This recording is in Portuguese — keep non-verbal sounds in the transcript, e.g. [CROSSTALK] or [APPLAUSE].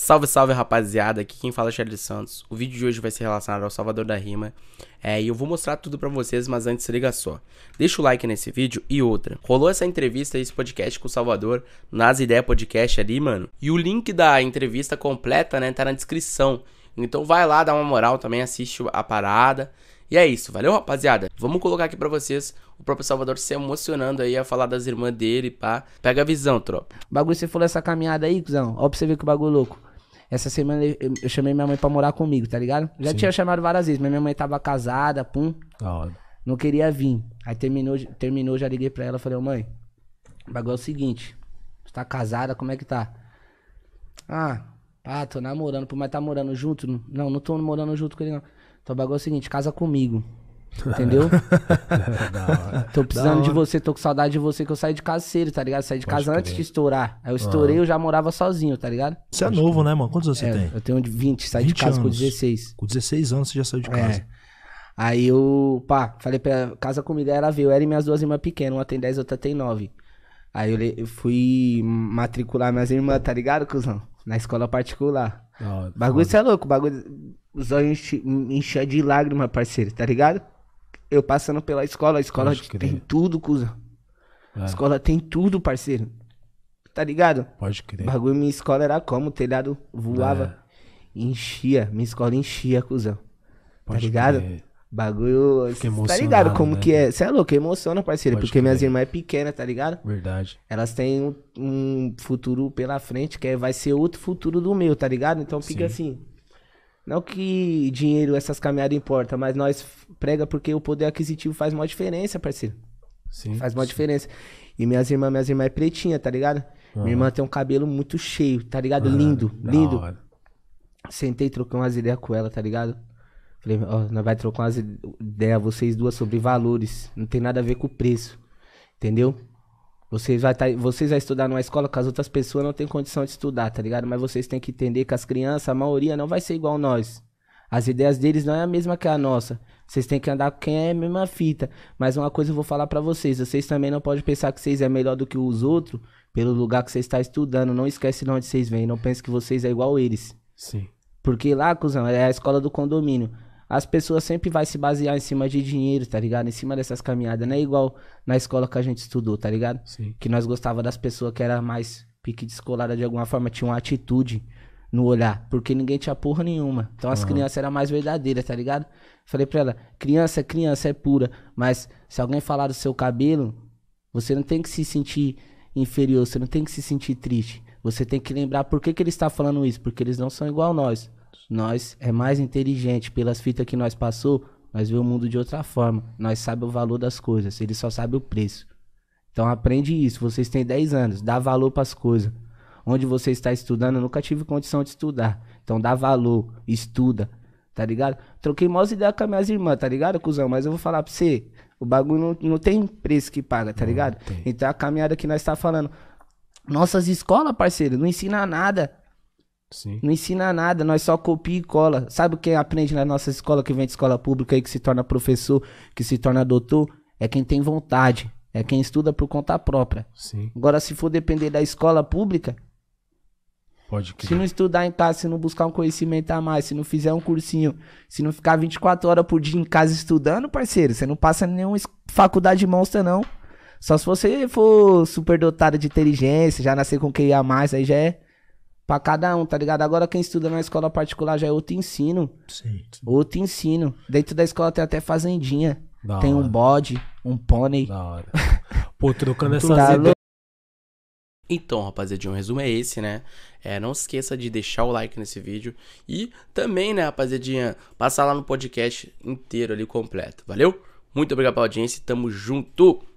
Salve, salve rapaziada, aqui quem fala é Charles Santos. O vídeo de hoje vai ser relacionado ao Salvador da Rima. É, e eu vou mostrar tudo para vocês, mas antes se liga só. Deixa o like nesse vídeo e outra. Rolou essa entrevista e esse podcast com o Salvador nas Ideia Podcast ali, mano. E o link da entrevista completa, né, tá na descrição. Então vai lá, dá uma moral também, assiste a parada. E é isso, valeu rapaziada? Vamos colocar aqui pra vocês o próprio Salvador se emocionando aí a falar das irmãs dele, pá. Pega a visão, tropa. O bagulho, você falou essa caminhada aí, cuzão. Ó pra você ver que bagulho louco. Essa semana eu, eu chamei minha mãe pra morar comigo, tá ligado? Já Sim. tinha chamado várias vezes, mas minha mãe tava casada, pum. Não queria vir. Aí terminou, terminou, já liguei pra ela, falei, mãe, o bagulho é o seguinte, você tá casada, como é que tá? Ah, ah, tô namorando, mas tá morando junto? Não, não tô morando junto com ele, não. Então o bagulho é o seguinte, casa comigo. Entendeu? [LAUGHS] É, tô é precisando de você, tô com saudade de você, que eu saí de casa cedo, tá ligado? Saí de casa antes de estourar. Aí eu estourei, eu já morava sozinho, tá ligado? Você é novo, né, mano? Quantos anos é, você tem? Eu tenho 20, saí 20 de casa anos. com 16. Com 16 anos você já saiu de é. casa. É. Aí eu, pá, falei pra casa comigo, era veio, ela e minhas duas irmãs pequenas, uma tem 10, outra tem 9. Aí eu, fui matricular minhas irmãs, tá ligado, cuzão? Na escola particular. bagulho, você é louco, bagulho. Os olhos enchiam de lágrima, parceiro, tá ligado? eu passando pela escola, a escola Pode tem crer. tudo, cuzão. É. A escola tem tudo, parceiro. Tá ligado? Pode crer. O bagulho minha escola era como? O telhado voava. É. Enchia. Minha escola enchia, cuzão. Tá Pode tá ligado? Crer. Bagulho. Tá ligado como né? que é? Você é louco, emociona, parceiro. Pode porque crer. minhas irmãs é pequena, tá ligado? Verdade. Elas têm um, um, futuro pela frente que é, vai ser outro futuro do meu, tá ligado? Então fica Sim. assim. Não que dinheiro, essas caminhadas importa, mas nós prega porque o poder aquisitivo faz uma diferença, parceiro. Sim. Faz uma diferença. E minhas irmãs, minhas irmãs é pretinha, tá ligado? Uhum. Minha irmã tem um cabelo muito cheio, tá ligado? Uhum. Lindo, lindo. Sentei, troquei umas ideias com ela, tá ligado? Falei, ó, nós vai trocar umas ideias, vocês duas, sobre valores. Não tem nada a ver com o preço. Entendeu? Vocês, vai tá, vocês vai estudar numa escola que as outras pessoas não têm condição de estudar, tá ligado? Mas vocês têm que entender que as crianças, a maioria, não vai ser igual nós. As ideias deles não é a mesma que a nossa. Vocês têm que andar com quem é a mesma fita. Mas uma coisa eu vou falar para vocês, vocês também não podem pensar que vocês é melhor do que os outros pelo lugar que vocês está estudando. Não esquece de onde vocês vêm, não pense que vocês é igual eles. Sim. Porque lá, cuzão, é a escola do condomínio as pessoas sempre vai se basear em cima de dinheiro, tá ligado? Em cima dessas caminhadas. Não é igual na escola que a gente estudou, tá ligado? Sim. Que nós gostava das pessoas que era mais pique descolada de alguma forma, tinha uma atitude no olhar, porque ninguém tinha porra nenhuma. Então as uhum. crianças eram mais verdadeiras, tá ligado? Falei pra ela, criança, é criança é pura, mas se alguém falar do seu cabelo, você não tem que se sentir inferior, você não tem que se sentir triste. Você tem que lembrar por que, que ele está falando isso, porque eles não são igual nós. Nós é mais inteligente pelas fitas que nós passou, nós vê o mundo de outra forma. Nós sabe o valor das coisas, ele só sabe o preço. Então aprende isso. Vocês têm 10 anos, dá valor para as coisas. Onde você está estudando, eu nunca tive condição de estudar. Então dá valor, estuda, tá ligado? Troquei mais ideia com as minhas irmãs, tá ligado, cuzão? Mas eu vou falar pra você, o bagulho não, não tem preço que paga, tá ligado? Então é a caminhada que nós está falando. Nossas escolas, parceiro, não ensina nada. Sim. Não ensina nada, nós só copia e cola. Sabe o que aprende na nossa escola, que vem de escola pública e que se torna professor, que se torna doutor? É quem tem vontade, é quem estuda por conta própria. Sim. Agora, se for depender da escola pública, Pode Se não estudar em casa, se não buscar um conhecimento a mais, se não fizer um cursinho, se não ficar 24 horas por dia em casa estudando, parceiro, você não passa nenhuma faculdade monstra, não. Só se você for superdotado de inteligência, já nascer com QI a mais, aí já é para cada um, tá ligado? Agora quem estuda na escola particular já é outro ensino. Sim. Outro ensino. Dentro da escola tem até fazendinha. Da tem hora. um bode, um pônei. Da hora. [LAUGHS] Pô, trocando tá essas tá ideias. Então, rapaziadinha, o um resumo é esse, né? É, não esqueça de deixar o like nesse vídeo e também, né, rapaziadinha, passar lá no podcast inteiro ali completo. Valeu? Muito obrigado pela audiência, tamo junto.